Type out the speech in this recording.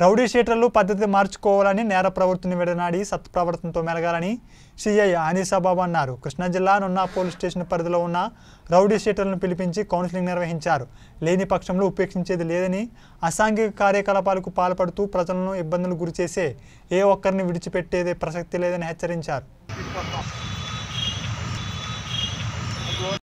rowdy షీటర్లు పద్ధతి మార్చుకోవాలని నేర ప్రవర్తన విడనాడి సత్ప్రవర్తనతో మెలగాలని సీఐ ఆనీసాబాబు అన్నారు కృష్ణా జిల్లా నున్న పోలీస్ స్టేషన్ పరిధిలో ఉన్న రౌడీ షీటర్లను పిలిపించి కౌన్సిలింగ్ నిర్వహించారు లేని పక్షంలో ఉపేక్షించేది లేదని అసాంఘిక కార్యకలాపాలకు పాల్పడుతూ ప్రజలను ఇబ్బందులు గురిచేసే ఏ ఒక్కరిని విడిచిపెట్టేదే ప్రసక్తి లేదని హెచ్చరించారు